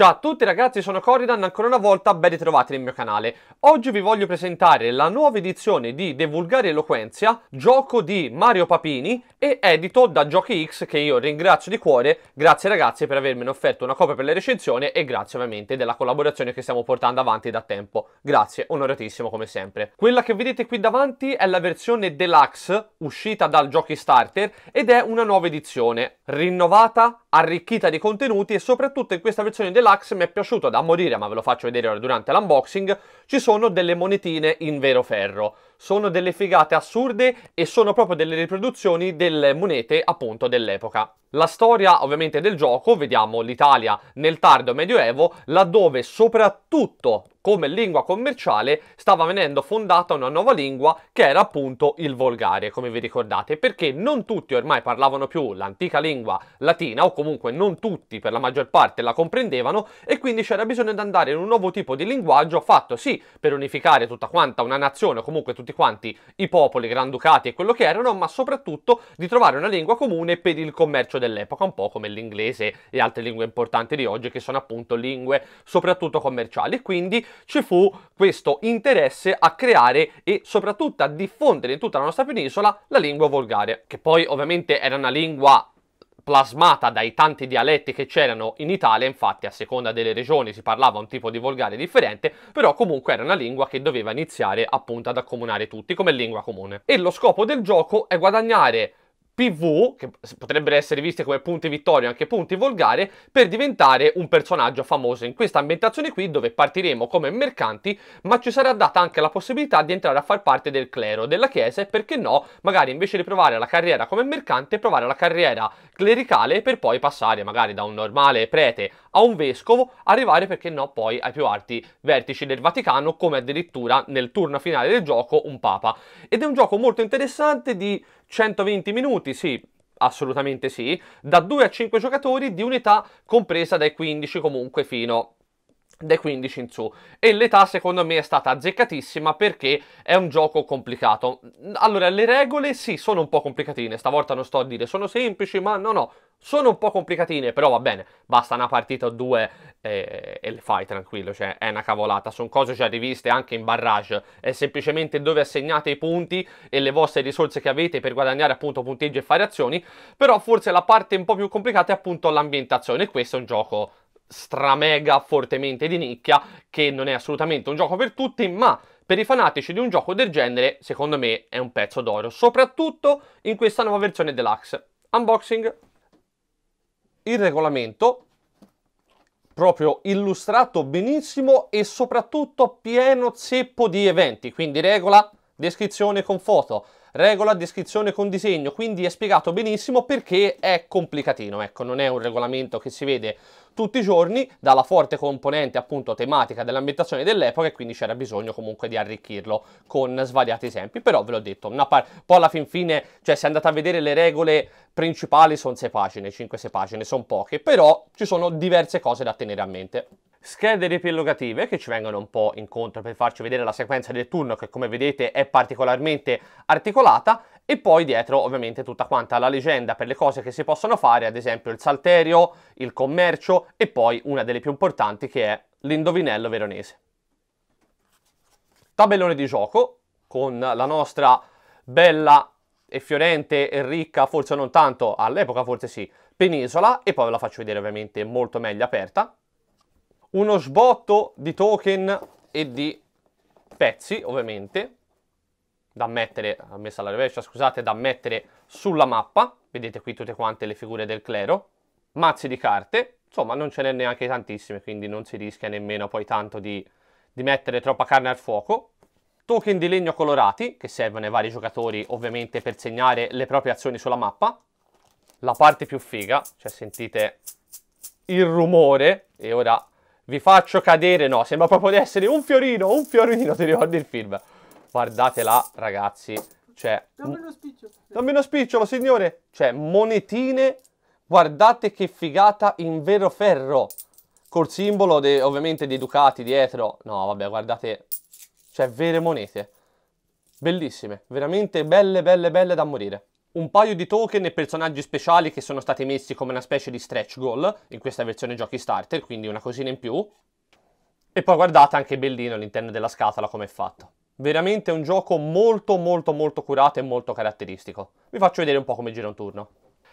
Ciao a tutti ragazzi, sono Corridan, ancora una volta ben ritrovati nel mio canale. Oggi vi voglio presentare la nuova edizione di De Vulgari Eloquenzia, gioco di Mario Papini e edito da Giochi X che io ringrazio di cuore, grazie ragazzi per avermi offerto una copia per la recensione e grazie ovviamente della collaborazione che stiamo portando avanti da tempo. Grazie, onoratissimo come sempre. Quella che vedete qui davanti è la versione deluxe uscita dal Giochi Starter ed è una nuova edizione, rinnovata arricchita di contenuti e soprattutto in questa versione deluxe mi è piaciuto da morire, ma ve lo faccio vedere ora durante l'unboxing, ci sono delle monetine in vero ferro sono delle figate assurde e sono proprio delle riproduzioni delle monete appunto dell'epoca. La storia ovviamente del gioco, vediamo l'Italia nel tardo medioevo, laddove soprattutto come lingua commerciale stava venendo fondata una nuova lingua che era appunto il volgare, come vi ricordate, perché non tutti ormai parlavano più l'antica lingua latina o comunque non tutti per la maggior parte la comprendevano e quindi c'era bisogno di andare in un nuovo tipo di linguaggio fatto sì per unificare tutta quanta una nazione o comunque tutti tutti quanti i popoli, granducati e quello che erano, ma soprattutto di trovare una lingua comune per il commercio dell'epoca, un po' come l'inglese e altre lingue importanti di oggi che sono appunto lingue soprattutto commerciali. Quindi ci fu questo interesse a creare e soprattutto a diffondere in tutta la nostra penisola la lingua volgare, che poi ovviamente era una lingua plasmata dai tanti dialetti che c'erano in Italia, infatti a seconda delle regioni si parlava un tipo di volgare differente, però comunque era una lingua che doveva iniziare appunto ad accomunare tutti come lingua comune. E lo scopo del gioco è guadagnare PV, che potrebbero essere viste come punti vittorio anche punti volgare, per diventare un personaggio famoso. In questa ambientazione qui, dove partiremo come mercanti, ma ci sarà data anche la possibilità di entrare a far parte del clero, della chiesa, e perché no, magari invece di provare la carriera come mercante, provare la carriera clericale per poi passare magari da un normale prete a un vescovo, arrivare perché no poi ai più alti vertici del Vaticano, come addirittura nel turno finale del gioco un papa. Ed è un gioco molto interessante di 120 minuti, sì, assolutamente sì, da 2 a 5 giocatori di unità compresa dai 15 comunque fino dai 15 in su e l'età secondo me è stata azzeccatissima perché è un gioco complicato allora le regole sì sono un po' complicatine stavolta non sto a dire sono semplici ma no no sono un po' complicatine però va bene basta una partita o due eh, e le fai tranquillo cioè è una cavolata sono cose già riviste anche in barrage è semplicemente dove assegnate i punti e le vostre risorse che avete per guadagnare appunto punteggi e fare azioni però forse la parte un po' più complicata è appunto l'ambientazione questo è un gioco stramega fortemente di nicchia, che non è assolutamente un gioco per tutti, ma per i fanatici di un gioco del genere, secondo me è un pezzo d'oro, soprattutto in questa nuova versione deluxe. Unboxing. Il regolamento, proprio illustrato benissimo e soprattutto pieno zeppo di eventi, quindi regola, descrizione con foto, regola, descrizione con disegno, quindi è spiegato benissimo perché è complicatino, ecco, non è un regolamento che si vede tutti i giorni dalla forte componente appunto tematica dell'ambientazione dell'epoca e quindi c'era bisogno comunque di arricchirlo con svariati esempi, però ve l'ho detto, una par- poi alla fin fine, cioè se andate a vedere le regole principali sono 6 pagine, 5-6 pagine, sono poche, però ci sono diverse cose da tenere a mente. Schede riepilogative che ci vengono un po' incontro per farci vedere la sequenza del turno che come vedete è particolarmente articolata e poi dietro ovviamente tutta quanta la leggenda per le cose che si possono fare, ad esempio il salterio, il commercio e poi una delle più importanti che è l'indovinello veronese. Tabellone di gioco con la nostra bella e fiorente e ricca, forse non tanto, all'epoca forse sì, penisola e poi ve la faccio vedere ovviamente molto meglio aperta. Uno sbotto di token e di pezzi ovviamente da mettere, messa alla rovescia, cioè, scusate, da mettere sulla mappa. Vedete qui tutte quante le figure del clero, mazzi di carte, insomma non ce n'è neanche tantissime, quindi non si rischia nemmeno poi tanto di, di mettere troppa carne al fuoco. Token di legno colorati, che servono ai vari giocatori ovviamente per segnare le proprie azioni sulla mappa. La parte più figa, cioè sentite il rumore, e ora vi faccio cadere, no, sembra proprio di essere un fiorino, un fiorino, ti ricordi il film? Guardatela, ragazzi. Cioè, dammi uno spicciolo. Dammi uno spicciolo, signore. Cioè, monetine. Guardate che figata in vero ferro. Col simbolo de, ovviamente dei Ducati dietro. No, vabbè, guardate. Cioè, vere monete. Bellissime. Veramente belle, belle, belle da morire un paio di token e personaggi speciali che sono stati messi come una specie di stretch goal in questa versione giochi starter, quindi una cosina in più. E poi guardate anche bellino all'interno della scatola come è fatto. Veramente un gioco molto molto molto curato e molto caratteristico. Vi faccio vedere un po' come gira un turno.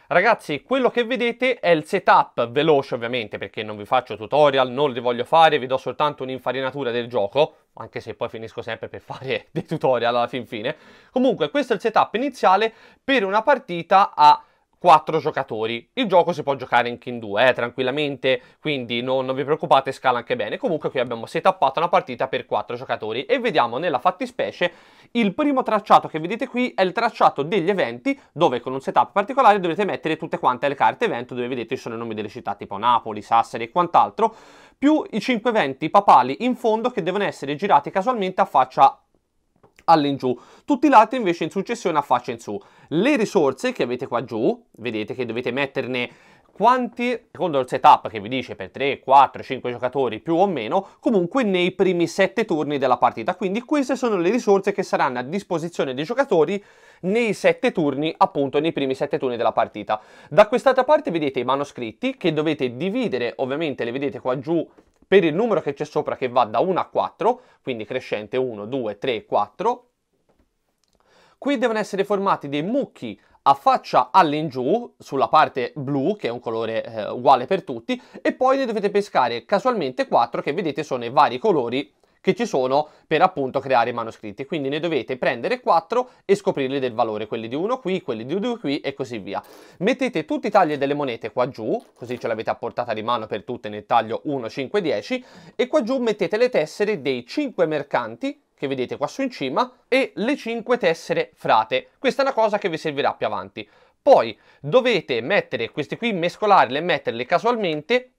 Ragazzi, quello che vedete è il setup veloce ovviamente, perché non vi faccio tutorial, non li voglio fare, vi do soltanto un'infarinatura del gioco, anche se poi finisco sempre per fare dei tutorial alla fin fine. Comunque, questo è il setup iniziale per una partita a 4 giocatori. Il gioco si può giocare anche in 2, eh, tranquillamente, quindi non, non, vi preoccupate, scala anche bene. Comunque qui abbiamo setuppato una partita per 4 giocatori e vediamo nella fattispecie il primo tracciato che vedete qui è il tracciato degli eventi dove con un setup particolare dovete mettere tutte quante le carte evento dove vedete ci sono i nomi delle città tipo Napoli, Sassari e quant'altro più i 5 eventi papali in fondo che devono essere girati casualmente a faccia all'ingiù, tutti i lati invece in successione a faccia in su. Le risorse che avete qua giù, vedete che dovete metterne quanti, secondo il setup che vi dice per 3, 4, 5 giocatori più o meno, comunque nei primi 7 turni della partita. Quindi queste sono le risorse che saranno a disposizione dei giocatori nei 7 turni, appunto nei primi 7 turni della partita. Da quest'altra parte vedete i manoscritti che dovete dividere, ovviamente le vedete qua giù per il numero che c'è sopra che va da 1 a 4, quindi crescente 1, 2, 3, 4, qui devono essere formati dei mucchi a faccia all'ingiù, sulla parte blu, che è un colore eh, uguale per tutti, e poi ne dovete pescare casualmente 4 che vedete sono i vari colori che ci sono per appunto creare i manoscritti. Quindi ne dovete prendere 4 e scoprirli del valore, quelli di uno qui, quelli di due qui e così via. Mettete tutti i tagli delle monete qua giù, così ce l'avete a portata di mano per tutte nel taglio 1, 5, 10 e qua giù mettete le tessere dei 5 mercanti che vedete qua su in cima e le 5 tessere frate. Questa è una cosa che vi servirà più avanti. Poi dovete mettere questi qui, mescolarle e metterle casualmente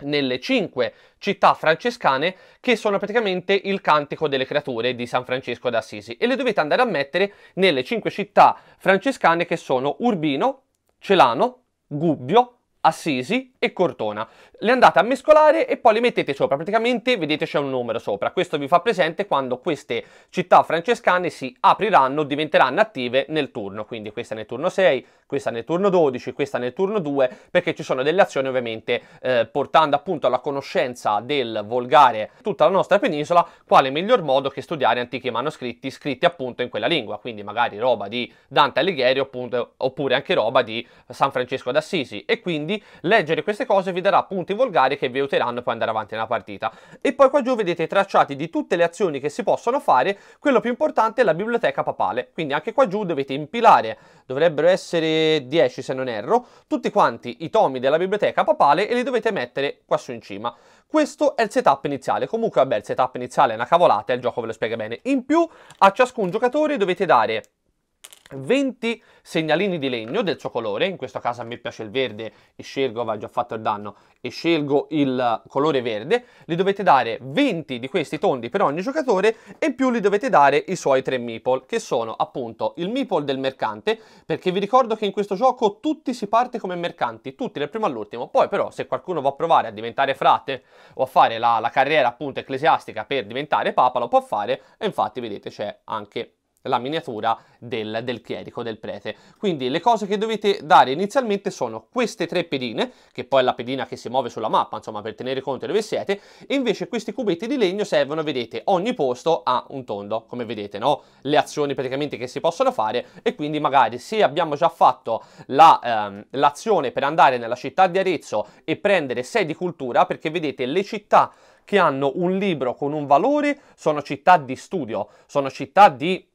nelle cinque città francescane che sono praticamente il cantico delle creature di San Francesco d'Assisi e le dovete andare a mettere nelle cinque città francescane che sono Urbino, Celano, Gubbio, Assisi, e cortona. Le andate a mescolare e poi le mettete sopra, praticamente vedete c'è un numero sopra. Questo vi fa presente quando queste città francescane si apriranno, diventeranno attive nel turno, quindi questa nel turno 6, questa nel turno 12, questa nel turno 2, perché ci sono delle azioni ovviamente eh, portando appunto alla conoscenza del volgare tutta la nostra penisola, quale miglior modo che studiare antichi manoscritti scritti appunto in quella lingua, quindi magari roba di Dante Alighieri oppure anche roba di San Francesco d'Assisi e quindi leggere queste cose vi darà punti volgari che vi aiuteranno poi andare avanti nella partita. E poi qua giù vedete i tracciati di tutte le azioni che si possono fare, quello più importante è la biblioteca papale, quindi anche qua giù dovete impilare, dovrebbero essere 10 se non erro, tutti quanti i tomi della biblioteca papale e li dovete mettere qua su in cima. Questo è il setup iniziale, comunque vabbè il setup iniziale è una cavolata il gioco ve lo spiega bene. In più a ciascun giocatore dovete dare 20 segnalini di legno del suo colore, in questo caso a me piace il verde e scelgo, va già fatto il danno, e scelgo il colore verde, li dovete dare 20 di questi tondi per ogni giocatore e in più li dovete dare i suoi tre meeple, che sono appunto il meeple del mercante, perché vi ricordo che in questo gioco tutti si parte come mercanti, tutti dal primo all'ultimo, poi però se qualcuno va a provare a diventare frate o a fare la, la carriera appunto ecclesiastica per diventare papa lo può fare e infatti vedete c'è anche la miniatura del, del, chierico, del prete. Quindi le cose che dovete dare inizialmente sono queste tre pedine, che poi è la pedina che si muove sulla mappa, insomma per tenere conto di dove siete, e invece questi cubetti di legno servono, vedete, ogni posto ha un tondo, come vedete, no? Le azioni praticamente che si possono fare e quindi magari se abbiamo già fatto l'azione la, ehm, per andare nella città di Arezzo e prendere 6 di cultura, perché vedete le città che hanno un libro con un valore sono città di studio, sono città di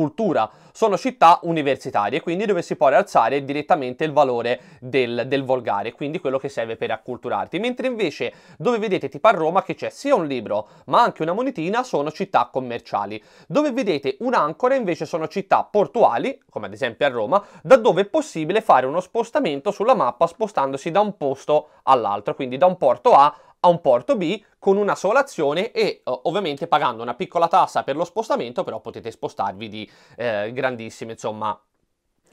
cultura, sono città universitarie, quindi dove si può rialzare direttamente il valore del, del, volgare, quindi quello che serve per acculturarti, mentre invece dove vedete tipo a Roma che c'è sia un libro ma anche una monetina sono città commerciali, dove vedete un'ancora invece sono città portuali, come ad esempio a Roma, da dove è possibile fare uno spostamento sulla mappa spostandosi da un posto all'altro, quindi da un porto A a un porto B con una sola azione e eh, ovviamente pagando una piccola tassa per lo spostamento, però potete spostarvi di eh, grandissime insomma,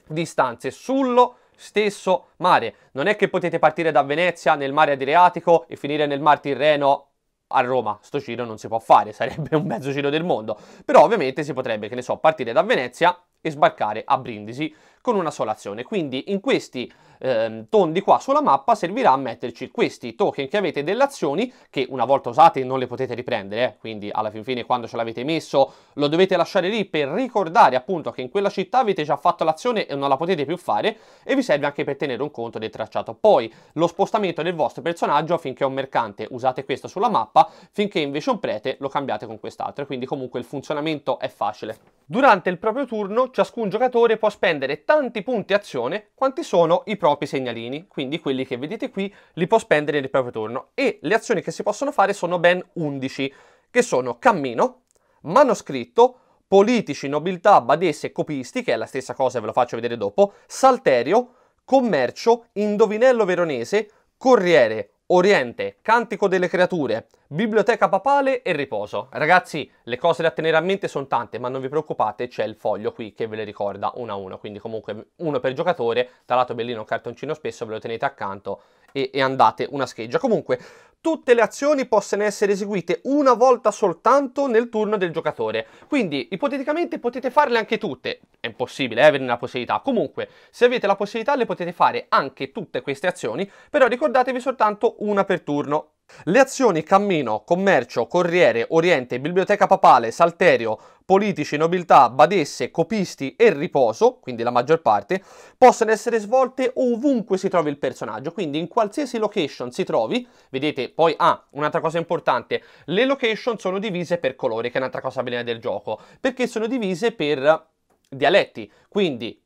distanze sullo stesso mare. Non è che potete partire da Venezia nel mare Adriatico e finire nel Mar Tirreno a Roma, sto giro non si può fare, sarebbe un mezzo giro del mondo, però ovviamente si potrebbe, che ne so, partire da Venezia e sbarcare a Brindisi con una sola azione. Quindi in questi eh, tondi qua sulla mappa servirà a metterci questi token che avete delle azioni che una volta usate non le potete riprendere, eh, quindi alla fin fine quando ce l'avete messo lo dovete lasciare lì per ricordare appunto che in quella città avete già fatto l'azione e non la potete più fare e vi serve anche per tenere un conto del tracciato. Poi lo spostamento del vostro personaggio finché è un mercante usate questo sulla mappa, finché invece è un prete lo cambiate con quest'altro, quindi comunque il funzionamento è facile. Durante il proprio turno ciascun giocatore può spendere tanti punti azione quanti sono i propri propri segnalini, quindi quelli che vedete qui li può spendere nel proprio turno e le azioni che si possono fare sono ben 11, che sono cammino, manoscritto, politici, nobiltà, badesse, e copisti, che è la stessa cosa, ve lo faccio vedere dopo, salterio, commercio, indovinello veronese, corriere, Oriente, Cantico delle Creature, Biblioteca Papale e Riposo. Ragazzi, le cose da tenere a mente sono tante, ma non vi preoccupate, c'è il foglio qui che ve le ricorda una a una, quindi comunque uno per giocatore, tra l'altro bellino un cartoncino spesso, ve lo tenete accanto e, e andate una scheggia. Comunque, tutte le azioni possono essere eseguite una volta soltanto nel turno del giocatore. Quindi, ipoteticamente, potete farle anche tutte. È impossibile eh, averne la possibilità. Comunque, se avete la possibilità, le potete fare anche tutte queste azioni, però ricordatevi soltanto una per turno le azioni Cammino, Commercio, Corriere, Oriente, Biblioteca Papale, Salterio, Politici, Nobiltà, Badesse, Copisti e Riposo, quindi la maggior parte, possono essere svolte ovunque si trovi il personaggio, quindi in qualsiasi location si trovi, vedete poi, ah, un'altra cosa importante, le location sono divise per colori, che è un'altra cosa bella del gioco, perché sono divise per dialetti, quindi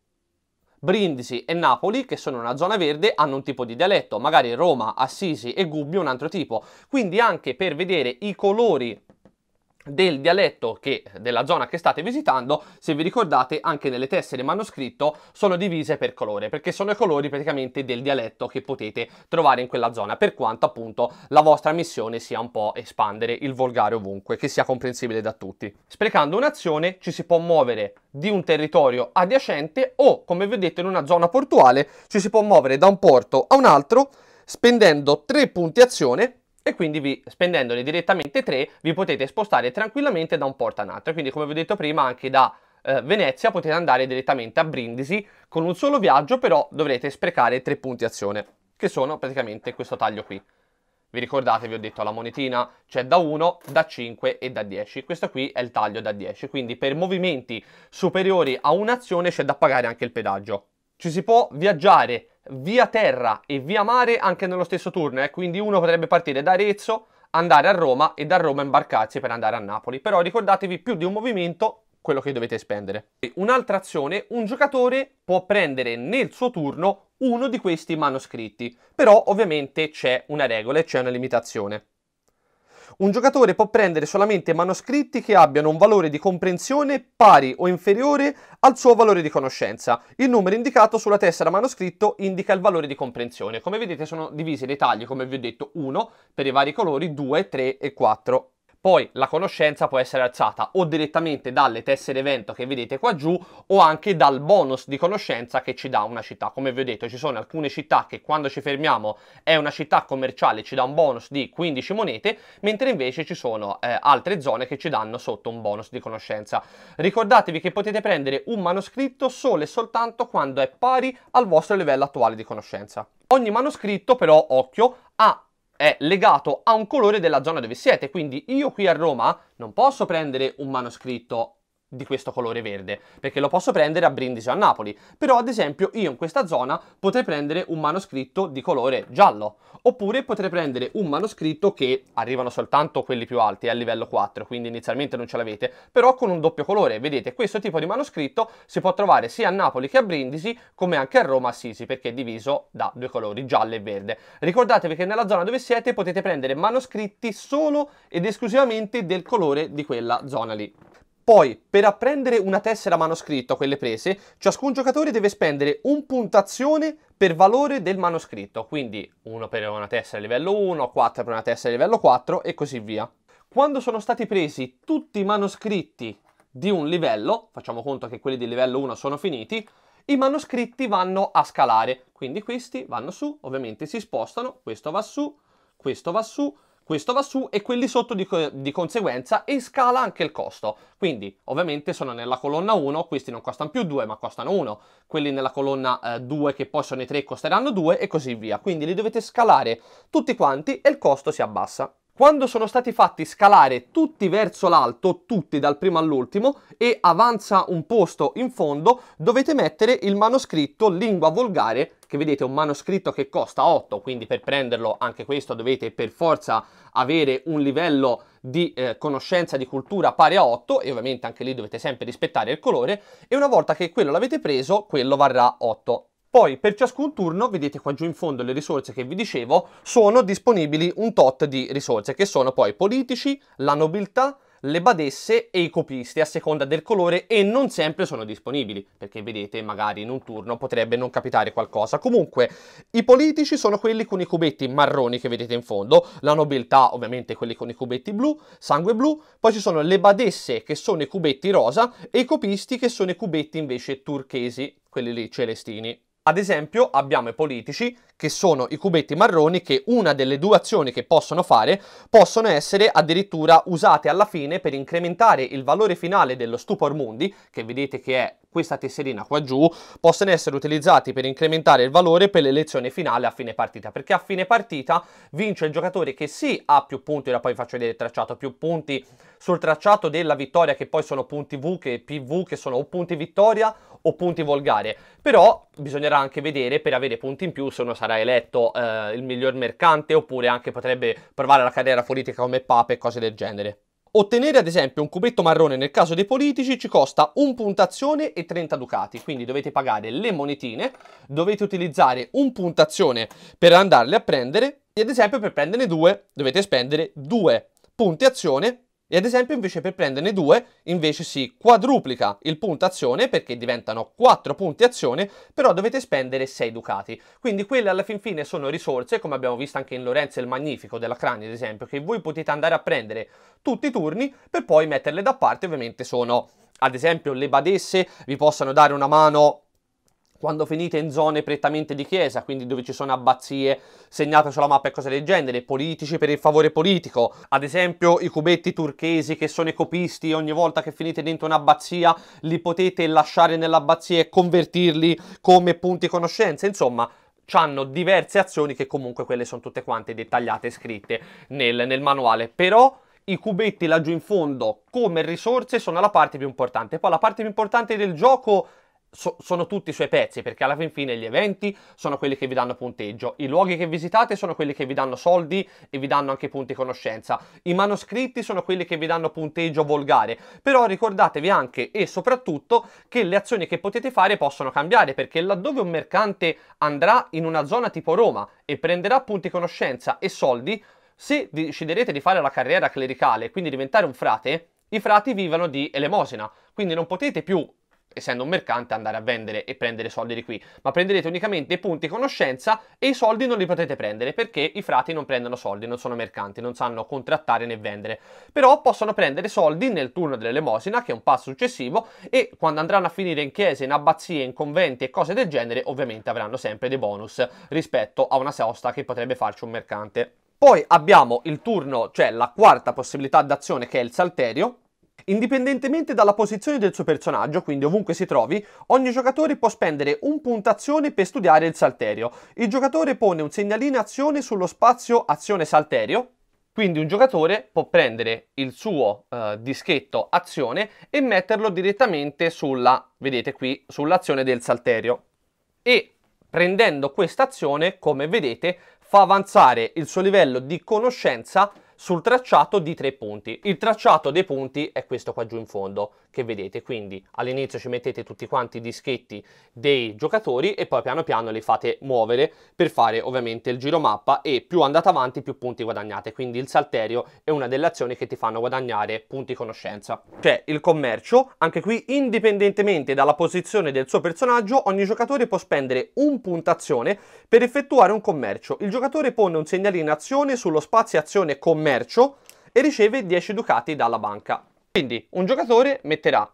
Brindisi e Napoli, che sono una zona verde, hanno un tipo di dialetto, magari Roma, Assisi e Gubbio un altro tipo. Quindi anche per vedere i colori del dialetto che, della zona che state visitando, se vi ricordate anche nelle tessere manoscritto sono divise per colore, perché sono i colori praticamente del dialetto che potete trovare in quella zona, per quanto appunto la vostra missione sia un po' espandere il volgare ovunque, che sia comprensibile da tutti. Sprecando un'azione ci si può muovere di un territorio adiacente o, come vi ho detto in una zona portuale, ci si può muovere da un porto a un altro spendendo tre punti azione e quindi vi, spendendone direttamente 3 vi potete spostare tranquillamente da un porto a un altro. Quindi come vi ho detto prima anche da eh, Venezia potete andare direttamente a Brindisi con un solo viaggio però dovrete sprecare 3 punti azione che sono praticamente questo taglio qui. Vi ricordate, vi ho detto, la monetina c'è da 1, da 5 e da 10. Questo qui è il taglio da 10, quindi per movimenti superiori a un'azione c'è da pagare anche il pedaggio ci si può viaggiare via terra e via mare anche nello stesso turno, eh? quindi uno potrebbe partire da Arezzo, andare a Roma e da Roma imbarcarsi per andare a Napoli, però ricordatevi più di un movimento quello che dovete spendere. Un'altra azione, un giocatore può prendere nel suo turno uno di questi manoscritti, però ovviamente c'è una regola e c'è una limitazione. Un giocatore può prendere solamente manoscritti che abbiano un valore di comprensione pari o inferiore al suo valore di conoscenza. Il numero indicato sulla tessera manoscritto indica il valore di comprensione. Come vedete sono divise le taglie, come vi ho detto, 1 per i vari colori, 2, 3 e 4 poi la conoscenza può essere alzata o direttamente dalle tessere evento che vedete qua giù o anche dal bonus di conoscenza che ci dà una città. Come vi ho detto ci sono alcune città che quando ci fermiamo è una città commerciale ci dà un bonus di 15 monete mentre invece ci sono eh, altre zone che ci danno sotto un bonus di conoscenza. Ricordatevi che potete prendere un manoscritto solo e soltanto quando è pari al vostro livello attuale di conoscenza. Ogni manoscritto però, occhio, ha è legato a un colore della zona dove siete, quindi io qui a Roma non posso prendere un manoscritto di questo colore verde, perché lo posso prendere a Brindisi o a Napoli, però ad esempio io in questa zona potrei prendere un manoscritto di colore giallo, oppure potrei prendere un manoscritto che arrivano soltanto quelli più alti, a livello 4, quindi inizialmente non ce l'avete, però con un doppio colore, vedete questo tipo di manoscritto si può trovare sia a Napoli che a Brindisi, come anche a Roma a Sisi, perché è diviso da due colori, giallo e verde. Ricordatevi che nella zona dove siete potete prendere manoscritti solo ed esclusivamente del colore di quella zona lì. Poi, per apprendere una tessera manoscritto a quelle prese, ciascun giocatore deve spendere un punto azione per valore del manoscritto, quindi uno per una tessera livello 1, 4 per una tessera livello 4 e così via. Quando sono stati presi tutti i manoscritti di un livello, facciamo conto che quelli di livello 1 sono finiti, i manoscritti vanno a scalare, quindi questi vanno su, ovviamente si spostano, questo va su, questo va su, questo va su e quelli sotto di, co di, conseguenza e scala anche il costo. Quindi ovviamente sono nella colonna 1, questi non costano più 2 ma costano 1, quelli nella colonna eh, 2 che poi sono i 3 costeranno 2 e così via. Quindi li dovete scalare tutti quanti e il costo si abbassa quando sono stati fatti scalare tutti verso l'alto, tutti dal primo all'ultimo, e avanza un posto in fondo, dovete mettere il manoscritto lingua volgare, che vedete è un manoscritto che costa 8, quindi per prenderlo anche questo dovete per forza avere un livello di eh, conoscenza di cultura pari a 8 e ovviamente anche lì dovete sempre rispettare il colore e una volta che quello l'avete preso quello varrà 8 poi per ciascun turno, vedete qua giù in fondo le risorse che vi dicevo, sono disponibili un tot di risorse che sono poi politici, la nobiltà, le badesse e i copisti a seconda del colore e non sempre sono disponibili perché vedete magari in un turno potrebbe non capitare qualcosa comunque i politici sono quelli con i cubetti marroni che vedete in fondo la nobiltà ovviamente quelli con i cubetti blu sangue blu poi ci sono le badesse che sono i cubetti rosa e i copisti che sono i cubetti invece turchesi quelli lì celestini ad esempio abbiamo i politici che sono i cubetti marroni che una delle due azioni che possono fare possono essere addirittura usate alla fine per incrementare il valore finale dello stupor mundi, che vedete che è questa tesserina qua giù, possono essere utilizzati per incrementare il valore per l'elezione finale a fine partita, perché a fine partita vince il giocatore che sì ha più punti, ora poi vi faccio vedere il tracciato, più punti sul tracciato della vittoria che poi sono punti V, che PV, che sono o punti vittoria o punti volgare, però bisognerà anche vedere per avere punti in più se uno sarà sarà eletto eh, il miglior mercante oppure anche potrebbe provare la carriera politica come papa e cose del genere. Ottenere ad esempio un cubetto marrone nel caso dei politici ci costa un puntazione e 30 ducati, quindi dovete pagare le monetine, dovete utilizzare un puntazione per andarle a prendere e ad esempio per prenderne due dovete spendere due punti azione e ad esempio invece per prenderne due invece si quadruplica il punto azione perché diventano 4 punti azione però dovete spendere 6 ducati quindi quelle alla fin fine sono risorse come abbiamo visto anche in Lorenzo il Magnifico della Crani ad esempio che voi potete andare a prendere tutti i turni per poi metterle da parte ovviamente sono ad esempio le badesse vi possano dare una mano quando finite in zone prettamente di chiesa, quindi dove ci sono abbazie segnate sulla mappa e cose del genere, politici per il favore politico, ad esempio i cubetti turchesi che sono i copisti, ogni volta che finite dentro un'abbazia li potete lasciare nell'abbazia e convertirli come punti conoscenza, insomma hanno diverse azioni che comunque quelle sono tutte quante dettagliate e scritte nel, nel manuale, però i cubetti laggiù in fondo come risorse sono la parte più importante, poi la parte più importante del gioco so, sono tutti i suoi pezzi, perché alla fin fine gli eventi sono quelli che vi danno punteggio, i luoghi che visitate sono quelli che vi danno soldi e vi danno anche punti conoscenza, i manoscritti sono quelli che vi danno punteggio volgare, però ricordatevi anche e soprattutto che le azioni che potete fare possono cambiare, perché laddove un mercante andrà in una zona tipo Roma e prenderà punti conoscenza e soldi, se deciderete di fare la carriera clericale, quindi diventare un frate, i frati vivono di elemosina, quindi non potete più essendo un mercante, andare a vendere e prendere soldi di qui, ma prenderete unicamente i punti conoscenza e i soldi non li potete prendere perché i frati non prendono soldi, non sono mercanti, non sanno contrattare né vendere, però possono prendere soldi nel turno dell'elemosina, che è un passo successivo, e quando andranno a finire in chiese, in abbazie, in conventi e cose del genere, ovviamente avranno sempre dei bonus rispetto a una sosta che potrebbe farci un mercante. Poi abbiamo il turno, cioè la quarta possibilità d'azione che è il salterio, Indipendentemente dalla posizione del suo personaggio, quindi ovunque si trovi, ogni giocatore può spendere un punto azione per studiare il salterio. Il giocatore pone un segnalino azione sullo spazio azione salterio, quindi un giocatore può prendere il suo eh, dischetto azione e metterlo direttamente sulla, vedete qui, sull'azione del salterio. E prendendo questa azione, come vedete, fa avanzare il suo livello di conoscenza sul tracciato di tre punti. Il tracciato dei punti è questo qua giù in fondo che vedete, quindi all'inizio ci mettete tutti quanti i dischetti dei giocatori e poi piano piano li fate muovere per fare ovviamente il giro mappa e più andate avanti più punti guadagnate, quindi il salterio è una delle azioni che ti fanno guadagnare punti conoscenza. C'è il commercio, anche qui indipendentemente dalla posizione del suo personaggio ogni giocatore può spendere un puntazione per effettuare un commercio. Il giocatore pone un segnalino azione sullo spazio azione commercio mercio e riceve 10 ducati dalla banca. Quindi un giocatore metterà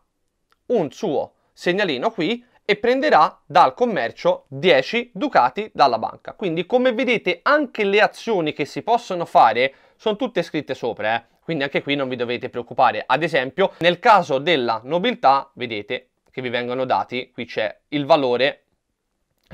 un suo segnalino qui e prenderà dal commercio 10 ducati dalla banca. Quindi come vedete anche le azioni che si possono fare sono tutte scritte sopra, eh? quindi anche qui non vi dovete preoccupare. Ad esempio nel caso della nobiltà vedete che vi vengono dati, qui c'è il valore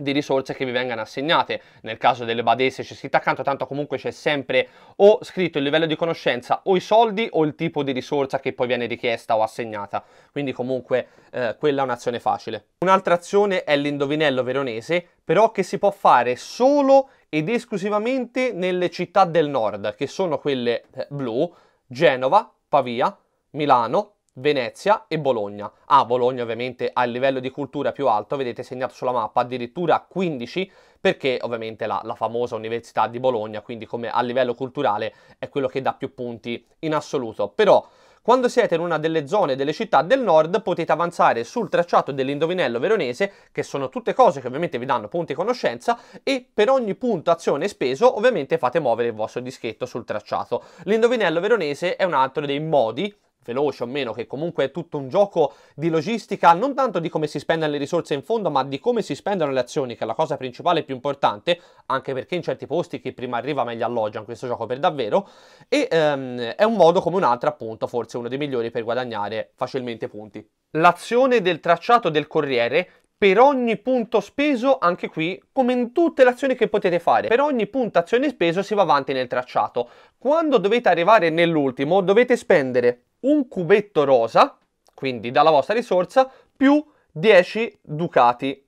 di risorse che vi vengano assegnate. Nel caso delle badesse c'è scritto accanto, tanto comunque c'è sempre o scritto il livello di conoscenza o i soldi o il tipo di risorsa che poi viene richiesta o assegnata. Quindi comunque eh, quella è un'azione facile. Un'altra azione è l'indovinello veronese, però che si può fare solo ed esclusivamente nelle città del nord, che sono quelle eh, blu, Genova, Pavia, Milano, Venezia e Bologna. Ah, Bologna ovviamente ha il livello di cultura più alto, vedete segnato sulla mappa addirittura 15, perché ovviamente la, la, famosa Università di Bologna, quindi come a livello culturale è quello che dà più punti in assoluto. Però quando siete in una delle zone delle città del nord potete avanzare sul tracciato dell'indovinello veronese, che sono tutte cose che ovviamente vi danno punti conoscenza, e per ogni punto azione speso ovviamente fate muovere il vostro dischetto sul tracciato. L'indovinello veronese è un altro dei modi veloce o meno, che comunque è tutto un gioco di logistica, non tanto di come si spendono le risorse in fondo, ma di come si spendono le azioni, che è la cosa principale e più importante, anche perché in certi posti chi prima arriva meglio alloggia in questo gioco per davvero, e ehm, è un modo come un altro appunto, forse uno dei migliori per guadagnare facilmente punti. L'azione del tracciato del corriere per ogni punto speso, anche qui, come in tutte le azioni che potete fare, per ogni punto azione speso si va avanti nel tracciato. Quando dovete arrivare nell'ultimo, dovete spendere un cubetto rosa, quindi dalla vostra risorsa, più 10 ducati.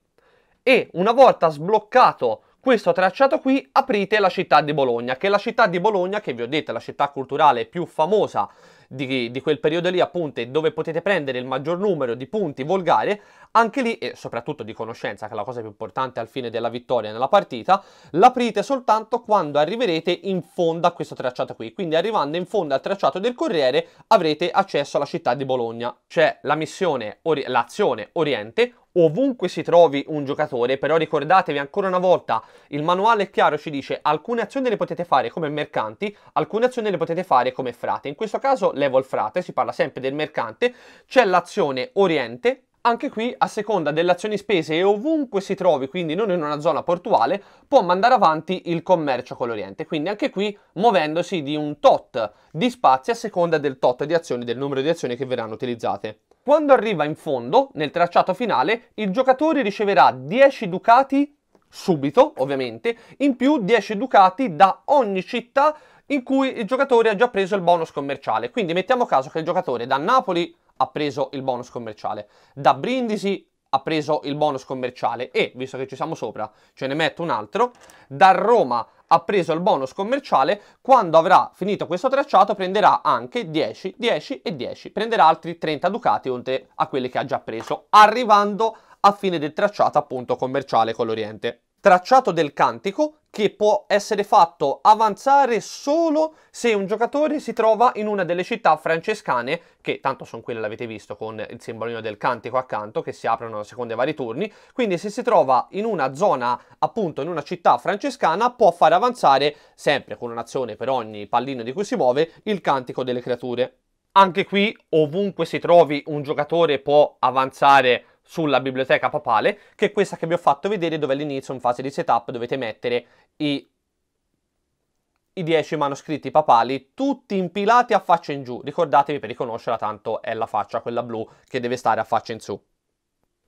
E una volta sbloccato questo tracciato qui, aprite la città di Bologna, che è la città di Bologna, che vi ho detto è la città culturale più famosa di, di quel periodo lì, appunto, dove potete prendere il maggior numero di punti volgare, anche lì, e soprattutto di conoscenza, che è la cosa più importante al fine della vittoria nella partita, l'aprite soltanto quando arriverete in fondo a questo tracciato qui. Quindi arrivando in fondo al tracciato del corriere avrete accesso alla città di Bologna. C'è la missione, or l'azione Oriente, ovunque si trovi un giocatore, però ricordatevi ancora una volta, il manuale è chiaro, ci dice alcune azioni le potete fare come mercanti, alcune azioni le potete fare come frate. In questo caso levo il frate, si parla sempre del mercante, c'è l'azione oriente, anche qui a seconda delle azioni spese e ovunque si trovi, quindi non in una zona portuale, può mandare avanti il commercio con l'Oriente. Quindi anche qui muovendosi di un tot di spazi a seconda del tot di azioni, del numero di azioni che verranno utilizzate. Quando arriva in fondo, nel tracciato finale, il giocatore riceverà 10 ducati subito, ovviamente, in più 10 ducati da ogni città in cui il giocatore ha già preso il bonus commerciale. Quindi mettiamo caso che il giocatore da Napoli ha preso il bonus commerciale, da Brindisi ha preso il bonus commerciale e, visto che ci siamo sopra, ce ne metto un altro, da Roma ha ha preso il bonus commerciale, quando avrà finito questo tracciato prenderà anche 10, 10 e 10, prenderà altri 30 ducati oltre a quelli che ha già preso, arrivando a fine del tracciato appunto commerciale con l'Oriente. Tracciato del cantico che può essere fatto avanzare solo se un giocatore si trova in una delle città francescane, che tanto sono quelle, l'avete visto, con il simbolino del cantico accanto, che si aprono a seconda dei vari turni, quindi se si trova in una zona, appunto in una città francescana, può fare avanzare, sempre con un'azione per ogni pallino di cui si muove, il cantico delle creature. Anche qui, ovunque si trovi, un giocatore può avanzare sulla biblioteca papale, che è questa che vi ho fatto vedere dove all'inizio in fase di setup dovete mettere i, i dieci manoscritti papali, tutti impilati a faccia in giù. Ricordatevi per riconoscerla, tanto è la faccia, quella blu, che deve stare a faccia in su.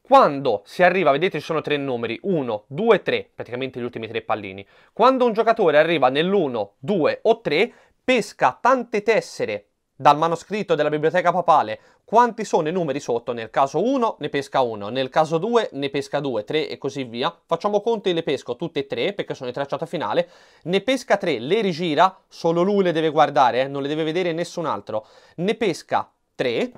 Quando si arriva, vedete ci sono tre numeri, 1, 2, 3, praticamente gli ultimi tre pallini. Quando un giocatore arriva nell'1, 2 o 3, pesca tante tessere dal manoscritto della biblioteca papale quanti sono i numeri sotto, nel caso 1 ne pesca 1, nel caso 2 ne pesca 2, 3 e così via, facciamo conto e le pesco tutte e tre perché sono in tracciata finale, ne pesca 3, le rigira, solo lui le deve guardare, eh, non le deve vedere nessun altro, ne pesca 3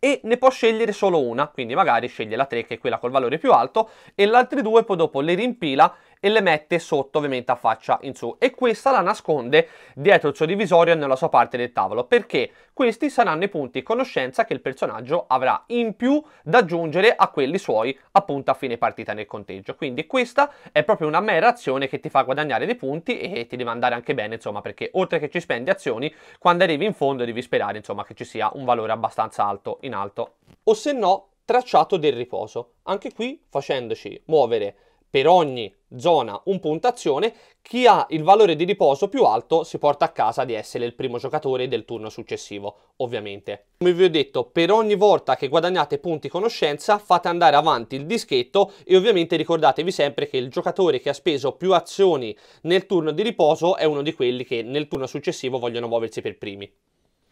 e ne può scegliere solo una, quindi magari sceglie la 3 che è quella col valore più alto e le altre due poi dopo le rimpila e le mette sotto ovviamente a faccia in su e questa la nasconde dietro il suo divisorio nella sua parte del tavolo perché questi saranno i punti conoscenza che il personaggio avrà in più da aggiungere a quelli suoi appunto a fine partita nel conteggio quindi questa è proprio una mera azione che ti fa guadagnare dei punti e ti deve andare anche bene insomma perché oltre che ci spendi azioni quando arrivi in fondo devi sperare insomma che ci sia un valore abbastanza alto in alto o se no tracciato del riposo anche qui facendoci muovere per ogni zona un puntazione, chi ha il valore di riposo più alto si porta a casa di essere il primo giocatore del turno successivo, ovviamente. Come vi ho detto, per ogni volta che guadagnate punti conoscenza fate andare avanti il dischetto e ovviamente ricordatevi sempre che il giocatore che ha speso più azioni nel turno di riposo è uno di quelli che nel turno successivo vogliono muoversi per primi.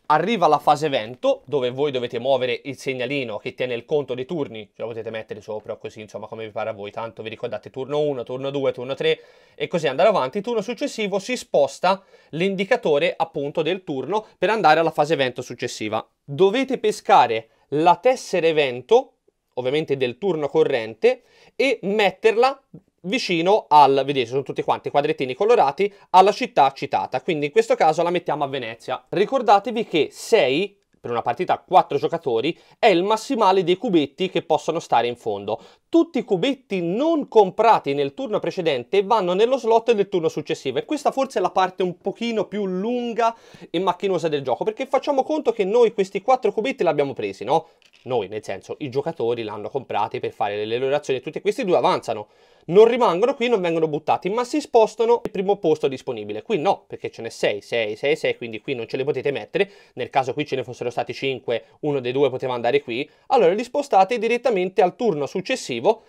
Arriva la fase vento, dove voi dovete muovere il segnalino che tiene il conto dei turni, ce lo potete mettere sopra così, insomma, come vi pare a voi, tanto vi ricordate turno 1, turno 2, turno 3 e così andare avanti. Il turno successivo si sposta l'indicatore appunto del turno per andare alla fase vento successiva. Dovete pescare la tessera evento, ovviamente del turno corrente, e metterla vicino al, vedete sono tutti quanti quadrettini colorati, alla città citata, quindi in questo caso la mettiamo a Venezia. Ricordatevi che 6 per una partita a 4 giocatori è il massimale dei cubetti che possono stare in fondo. Tutti i cubetti non comprati nel turno precedente vanno nello slot del turno successivo e questa forse è la parte un pochino più lunga e macchinosa del gioco perché facciamo conto che noi questi 4 cubetti li abbiamo presi, no? Noi, nel senso, i giocatori l'hanno comprati per fare le loro azioni, tutti questi due avanzano non rimangono qui, non vengono buttati, ma si spostano al primo posto disponibile. Qui no, perché ce n'è 6, 6, 6, 6, quindi qui non ce le potete mettere. Nel caso qui ce ne fossero stati 5, uno dei due poteva andare qui. Allora li spostate direttamente al turno successivo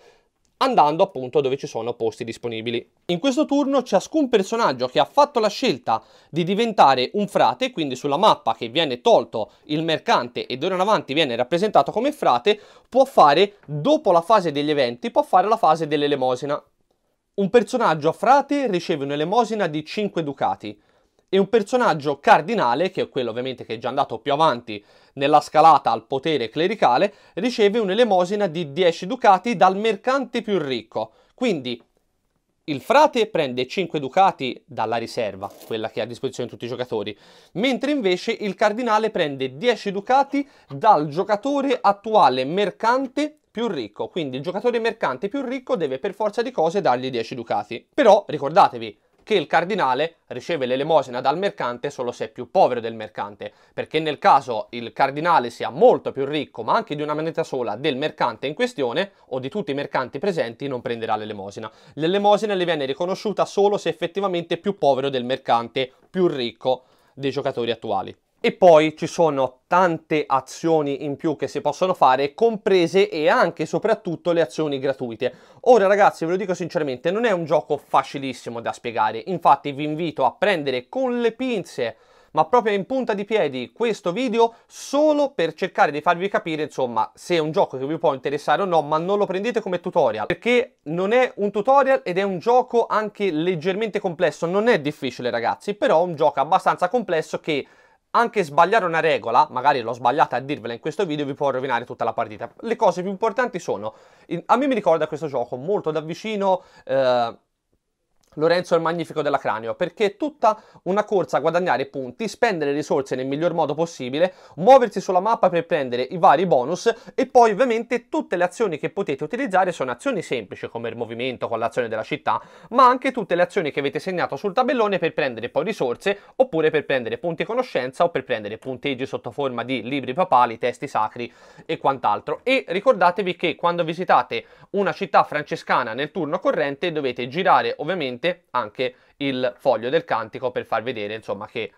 andando appunto dove ci sono posti disponibili. In questo turno ciascun personaggio che ha fatto la scelta di diventare un frate, quindi sulla mappa che viene tolto il mercante e d'ora in avanti viene rappresentato come frate, può fare, dopo la fase degli eventi, può fare la fase dell'elemosina. Un personaggio frate riceve un'elemosina di 5 ducati, e un personaggio cardinale, che è quello ovviamente che è già andato più avanti nella scalata al potere clericale, riceve un'elemosina di 10 ducati dal mercante più ricco. Quindi il frate prende 5 ducati dalla riserva, quella che è a disposizione di tutti i giocatori, mentre invece il cardinale prende 10 ducati dal giocatore attuale mercante più ricco, quindi il giocatore mercante più ricco deve per forza di cose dargli 10 ducati. Però ricordatevi, che il cardinale riceve l'elemosina dal mercante solo se è più povero del mercante, perché nel caso il cardinale sia molto più ricco, ma anche di una moneta sola del mercante in questione o di tutti i mercanti presenti, non prenderà l'elemosina. L'elemosina le viene riconosciuta solo se effettivamente è più povero del mercante più ricco dei giocatori attuali e poi ci sono tante azioni in più che si possono fare, comprese e anche e soprattutto le azioni gratuite. Ora ragazzi, ve lo dico sinceramente, non è un gioco facilissimo da spiegare, infatti vi invito a prendere con le pinze ma proprio in punta di piedi questo video solo per cercare di farvi capire insomma se è un gioco che vi può interessare o no ma non lo prendete come tutorial perché non è un tutorial ed è un gioco anche leggermente complesso non è difficile ragazzi però è un gioco abbastanza complesso che anche sbagliare una regola, magari l'ho sbagliata a dirvela in questo video, vi può rovinare tutta la partita. Le cose più importanti sono, a me mi ricorda questo gioco molto da vicino... Eh, Lorenzo il magnifico della cranio, perché è tutta una corsa a guadagnare punti, spendere risorse nel miglior modo possibile, muoversi sulla mappa per prendere i vari bonus e poi ovviamente tutte le azioni che potete utilizzare sono azioni semplici come il movimento con l'azione della città, ma anche tutte le azioni che avete segnato sul tabellone per prendere poi risorse oppure per prendere punti conoscenza o per prendere punteggi sotto forma di libri papali, testi sacri e quant'altro. E ricordatevi che quando visitate una città francescana nel turno corrente dovete girare ovviamente ovviamente anche il foglio del cantico per far vedere insomma che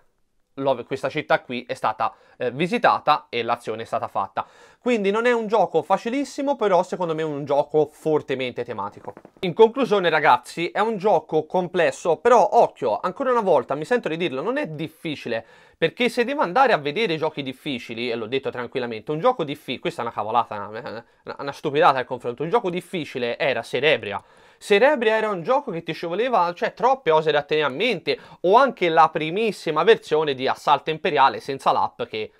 questa città qui è stata eh, visitata e l'azione è stata fatta. Quindi non è un gioco facilissimo, però secondo me è un gioco fortemente tematico. In conclusione ragazzi, è un gioco complesso, però occhio, ancora una volta mi sento di dirlo, non è difficile perché se devo andare a vedere giochi difficili, e l'ho detto tranquillamente, un gioco difficile, questa è una cavolata, una, una stupidata al confronto, un gioco difficile era Cerebria. Cerebria era un gioco che ti ci voleva, cioè, troppe cose da tenere a mente, o anche la primissima versione di Assalto Imperiale senza l'app che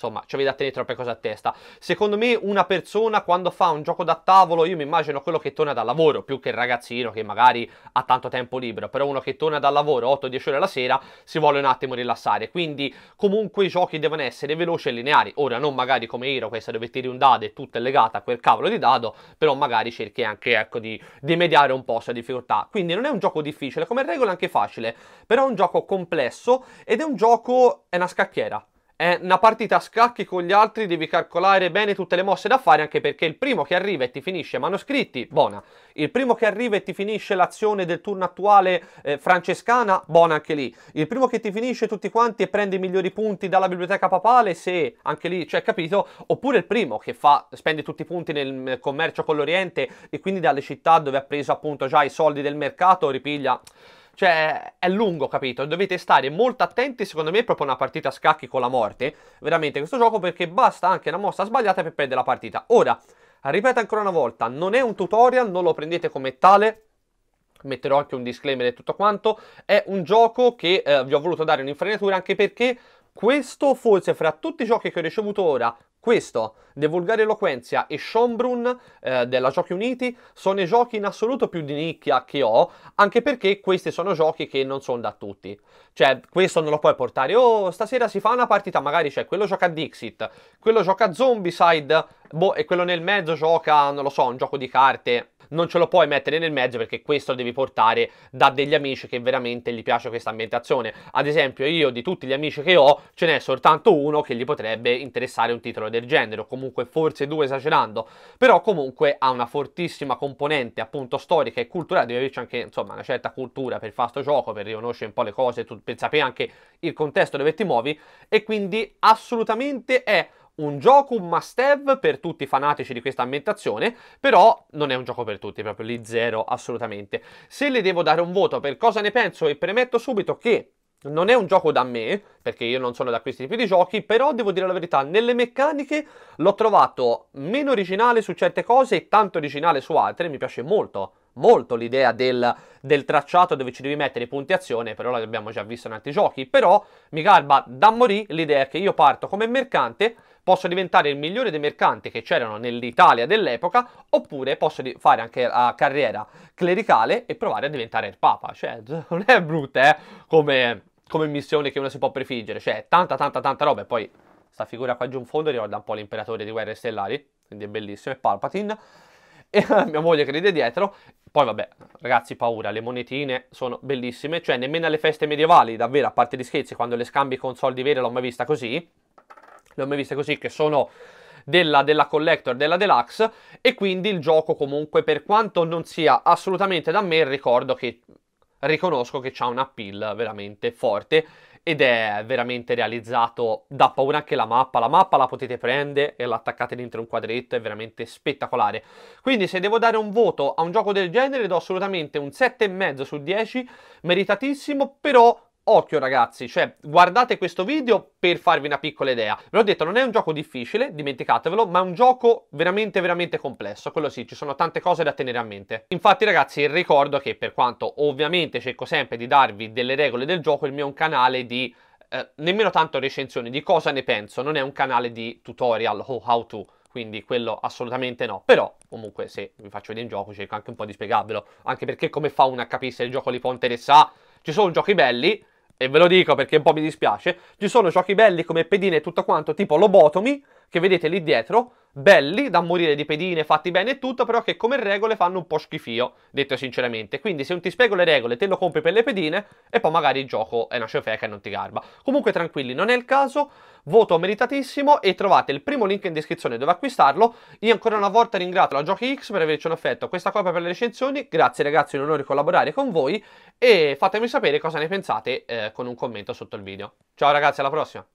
insomma, ci avete da tenere troppe cose a testa. Secondo me, una persona quando fa un gioco da tavolo, io mi immagino quello che torna dal lavoro, più che il ragazzino che magari ha tanto tempo libero, però uno che torna dal lavoro 8-10 ore alla sera si vuole un attimo rilassare. Quindi, comunque, i giochi devono essere veloci e lineari. Ora, non magari come Hero, questa dove tiri un dado e tutto è legato a quel cavolo di dado, però magari cerchi anche, ecco, di, di mediare un po' sulla difficoltà. Quindi, non è un gioco difficile, come regola anche facile, però è un gioco complesso ed è un gioco, è una scacchiera. È eh, una partita a scacchi con gli altri, devi calcolare bene tutte le mosse da fare, anche perché il primo che arriva e ti finisce manoscritti, buona. Il primo che arriva e ti finisce l'azione del turno attuale eh, francescana, buona anche lì. Il primo che ti finisce tutti quanti e prende i migliori punti dalla biblioteca papale, se anche lì c'è cioè, capito, oppure il primo che fa, spende tutti i punti nel commercio con l'Oriente e quindi dalle città dove ha preso appunto già i soldi del mercato, ripiglia cioè, è lungo, capito? Dovete stare molto attenti, secondo me è proprio una partita a scacchi con la morte, veramente, questo gioco, perché basta anche una mossa sbagliata per perdere la partita. Ora, ripeto ancora una volta, non è un tutorial, non lo prendete come tale, metterò anche un disclaimer e tutto quanto, è un gioco che eh, vi ho voluto dare un'infrenatura anche perché questo forse fra tutti i giochi che ho ricevuto ora, questo, De Vulgare Eloquenzia e Schombrun eh, della Giochi Uniti sono i giochi in assoluto più di nicchia che ho, anche perché questi sono giochi che non sono da tutti. Cioè, questo non lo puoi portare, oh, stasera si fa una partita, magari c'è cioè, quello gioca a Dixit, quello gioca a Zombicide, boh, e quello nel mezzo gioca, non lo so, un gioco di carte, non ce lo puoi mettere nel mezzo perché questo lo devi portare da degli amici che veramente gli piace questa ambientazione. Ad esempio io di tutti gli amici che ho ce n'è soltanto uno che gli potrebbe interessare un titolo del genere o comunque forse due esagerando, però comunque ha una fortissima componente appunto storica e culturale, deve averci anche insomma una certa cultura per fare sto gioco, per riconoscere un po' le cose, per sapere anche il contesto dove ti muovi e quindi assolutamente è un gioco, un must have per tutti i fanatici di questa ambientazione, però non è un gioco per tutti, proprio lì zero assolutamente. Se le devo dare un voto per cosa ne penso e premetto subito che non è un gioco da me, perché io non sono da questi tipi di giochi, però devo dire la verità, nelle meccaniche l'ho trovato meno originale su certe cose e tanto originale su altre, mi piace molto molto l'idea del, del, tracciato dove ci devi mettere i punti azione, però l'abbiamo già visto in altri giochi, però mi garba da morì l'idea che io parto come mercante, posso diventare il migliore dei mercanti che c'erano nell'Italia dell'epoca, oppure posso fare anche la carriera clericale e provare a diventare il Papa. Cioè, non è brutta, eh, come, come, missione che uno si può prefiggere. Cioè, tanta, tanta, tanta roba. E poi, sta figura qua giù in fondo ricorda un po' l'imperatore di Guerre Stellari, quindi è bellissimo, è Palpatine. E mia moglie crede dietro, poi vabbè, ragazzi paura, le monetine sono bellissime, cioè nemmeno alle feste medievali, davvero, a parte gli scherzi, quando le scambi con soldi veri l'ho mai vista così, l'ho mai vista così, che sono della, della Collector, della Deluxe, e quindi il gioco comunque, per quanto non sia assolutamente da me, ricordo che riconosco che c'ha un appeal veramente forte ed è veramente realizzato da paura anche la mappa. La mappa la potete prendere e l'attaccate dentro un quadretto, è veramente spettacolare. Quindi se devo dare un voto a un gioco del genere do assolutamente un 7,5 su 10, meritatissimo, però occhio ragazzi, cioè guardate questo video per farvi una piccola idea. Ve l'ho detto, non è un gioco difficile, dimenticatevelo, ma è un gioco veramente veramente complesso, quello sì, ci sono tante cose da tenere a mente. Infatti ragazzi ricordo che per quanto ovviamente cerco sempre di darvi delle regole del gioco, il mio è un canale di... Eh, nemmeno tanto recensioni, di cosa ne penso, non è un canale di tutorial o how to quindi quello assolutamente no. Però, comunque, se vi faccio vedere un gioco, cerco anche un po' di spiegarvelo, anche perché come fa una a capire se il gioco li può interessare? Ci sono giochi belli, e ve lo dico perché un po' mi dispiace, ci sono giochi belli come pedine e tutto quanto, tipo Lobotomy, che vedete lì dietro, belli da morire di pedine, fatti bene e tutto, però che come regole fanno un po' schifio, detto sinceramente. Quindi se non ti spiego le regole, te lo compri per le pedine e poi magari il gioco è una ciofeca e non ti garba. Comunque tranquilli, non è il caso, voto meritatissimo e trovate il primo link in descrizione dove acquistarlo. Io ancora una volta ringrazio la Giochi X per averci offerto questa copia per le recensioni, grazie ragazzi, è un onore collaborare con voi e fatemi sapere cosa ne pensate eh, con un commento sotto il video. Ciao ragazzi, alla prossima!